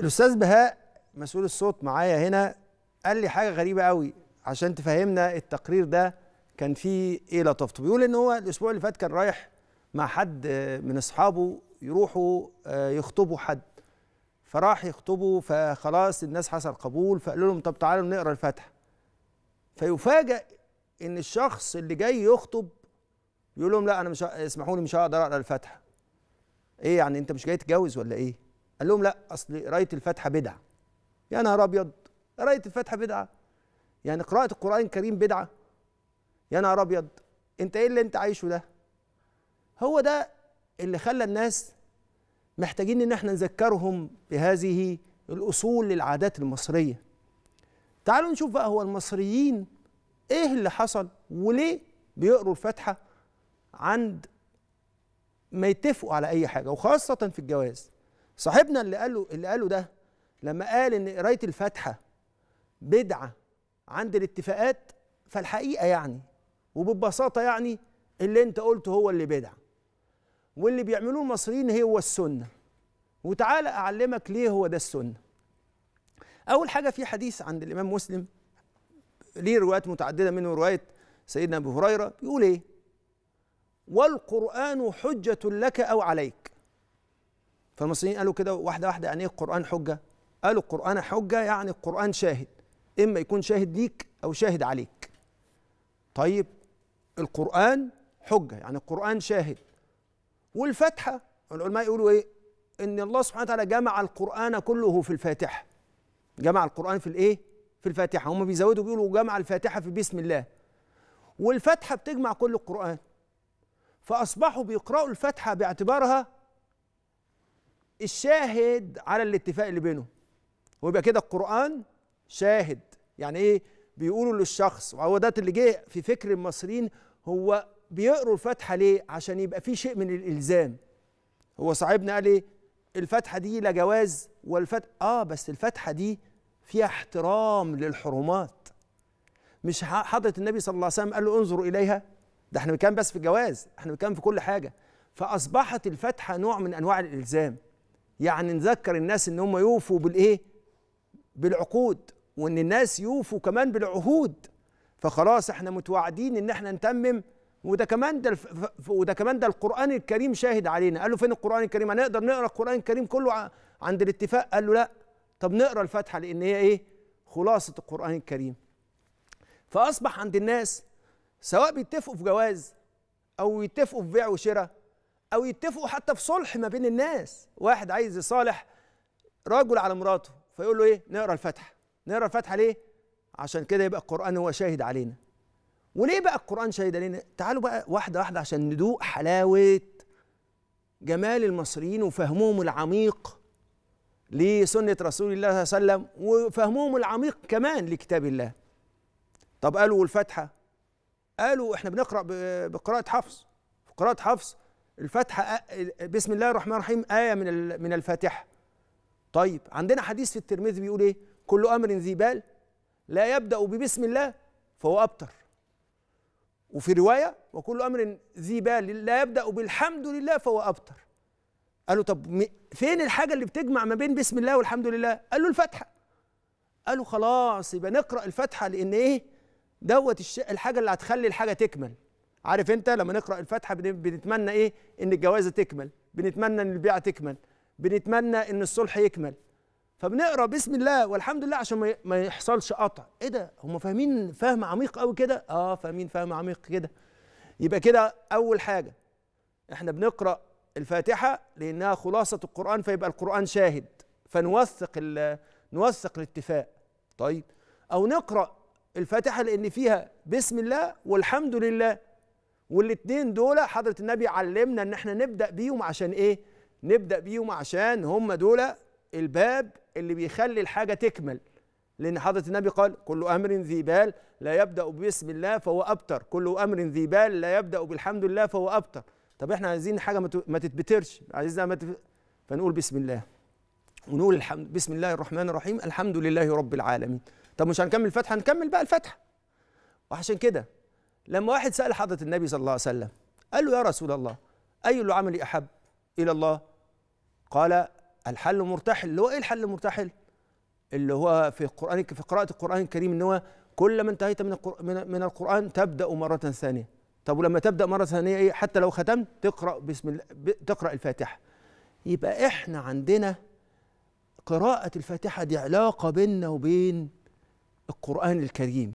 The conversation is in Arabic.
الاستاذ بهاء مسؤول الصوت معايا هنا قال لي حاجه غريبه قوي عشان تفهمنا التقرير ده كان فيه ايه لطفته بيقول ان هو الاسبوع اللي فات كان رايح مع حد آه، من اصحابه يروحوا آه، يخطبوا حد فراح يخطبوا فخلاص الناس حصل قبول فقالوا لهم طب تعالوا نقرا الفاتحه فيفاجئ ان الشخص اللي جاي يخطب يقول لهم لا انا مش اسمحوا لي مش هقدر اقرا الفاتحه ايه يعني انت مش جاي تتجوز ولا ايه قال لهم لا اصل قرايه الفاتحه بدعه يا نهار ابيض قرايه الفاتحه بدعه يعني قراءه القران الكريم بدعه يا نهار ابيض انت ايه اللي انت عايشه ده هو ده اللي خلى الناس محتاجين ان احنا نذكرهم بهذه الاصول للعادات المصريه تعالوا نشوف بقى هو المصريين ايه اللي حصل وليه بيقروا الفاتحه عند ما يتفقوا على اي حاجه وخاصه في الجواز صاحبنا اللي قاله اللي قاله ده لما قال ان قرايه الفاتحه بدعه عند الاتفاقات فالحقيقه يعني وببساطه يعني اللي انت قلته هو اللي بدعه واللي بيعملوه المصريين هو السنه وتعالى اعلمك ليه هو ده السنه اول حاجه في حديث عند الامام مسلم ليه روايات متعدده منه روايه سيدنا ابو هريره بيقول ايه والقران حجه لك او عليك فالمصريين قالوا كده واحده واحده يعني ايه القران حجه قالوا القران حجه يعني القران شاهد اما يكون شاهد ليك او شاهد عليك طيب القران حجه يعني القران شاهد والفاتحه العلماء يقولوا ايه ان الله سبحانه وتعالى جمع القران كله في الفاتحه جمع القران في الايه في الفاتحه هم بيزودوا بيقولوا جمع الفاتحه في بسم الله والفاتحه بتجمع كل القران فاصبحوا بيقراوا الفاتحه باعتبارها الشاهد على الاتفاق اللي بينهم ويبقى كده القرآن شاهد يعني ايه بيقولوا للشخص وهو ده اللي جه في فكر المصريين هو بيقروا الفاتحة ليه عشان يبقى في شيء من الإلزام هو صاحبنا قال ايه الفاتحة دي لا جواز والفتح اه بس الفاتحة دي فيها احترام للحرمات مش حضرة النبي صلى الله عليه وسلم قال له انظروا إليها ده احنا بنتكلم بس في الجواز احنا بنتكلم في كل حاجة فأصبحت الفاتحة نوع من أنواع الإلزام يعني نذكر الناس ان هم يوفوا بالايه بالعقود وان الناس يوفوا كمان بالعهود فخلاص احنا متوعدين ان احنا نتمم وده كمان ده الف... وده كمان ده القران الكريم شاهد علينا قال له فين القران الكريم هنقدر نقرا القران الكريم كله عند الاتفاق قال له لا طب نقرا الفاتحه لان هي ايه خلاصه القران الكريم فاصبح عند الناس سواء بيتفقوا في جواز او يتفقوا في بيع وشراء او يتفقوا حتى في صلح ما بين الناس واحد عايز يصالح رجل على مراته فيقول له ايه نقرا الفاتحه نقرا الفاتحه ليه عشان كده يبقى القران هو شاهد علينا وليه بقى القران شاهد علينا تعالوا بقى واحده واحده عشان ندوق حلاوه جمال المصريين وفهمهم العميق لسنه رسول الله صلى الله عليه وسلم وفهمهم العميق كمان لكتاب الله طب قالوا الفاتحه قالوا احنا بنقرا بقراءه حفص قراءه حفص الفاتحه بسم الله الرحمن الرحيم ايه من من الفاتحه طيب عندنا حديث في الترمذي بيقول ايه كل امر ذي بال لا يبدا ببسم الله فهو ابتر وفي روايه وكل امر ذي بال لا يبدا بالحمد لله فهو ابتر قالوا طب فين الحاجه اللي بتجمع ما بين بسم الله والحمد لله قال له الفاتحه قالوا خلاص يبقى نقرا الفاتحه لان ايه دوت الحاجه اللي هتخلي الحاجه تكمل عارف انت لما نقرا الفاتحه بنتمنى ايه ان الجوازه تكمل بنتمنى ان البيعه تكمل بنتمنى ان الصلح يكمل فبنقرا بسم الله والحمد لله عشان ما يحصلش قطع ايه ده هم فاهمين فهم عميق قوي كده اه فاهمين فهم عميق كده يبقى كده اول حاجه احنا بنقرا الفاتحه لانها خلاصه القران فيبقى القران شاهد فنوثق نوثق الاتفاق طيب او نقرا الفاتحه لان فيها بسم الله والحمد لله والاثنين دول حضره النبي علمنا ان احنا نبدا بيهم عشان ايه نبدا بيهم عشان هم دول الباب اللي بيخلي الحاجه تكمل لان حضره النبي قال كل امر ذي بال لا يبدا بسم الله فهو ابتر كل امر ذي بال لا يبدا بالحمد لله فهو ابتر طب احنا عايزين حاجه ما تتبترش عايزينها ما تف... فنقول بسم الله ونقول الحمد بسم الله الرحمن الرحيم الحمد لله رب العالمين طب مش هنكمل الفتحة هنكمل بقى الفتحة وعشان كده لما واحد سأل حضرة النبي صلى الله عليه وسلم قال له يا رسول الله أي العمل أحب إلى الله قال الحل مرتحل اللي هو إيه الحل المرتحل اللي هو في القرآن في قراءة القرآن الكريم إن هو كل ما انتهيت من القرآن من القرآن تبدأ مرة ثانية طب ولما تبدأ مرة ثانية إيه حتى لو ختمت تقرأ بسم الله تقرأ الفاتحة يبقى إحنا عندنا قراءة الفاتحة دي علاقة بيننا وبين القرآن الكريم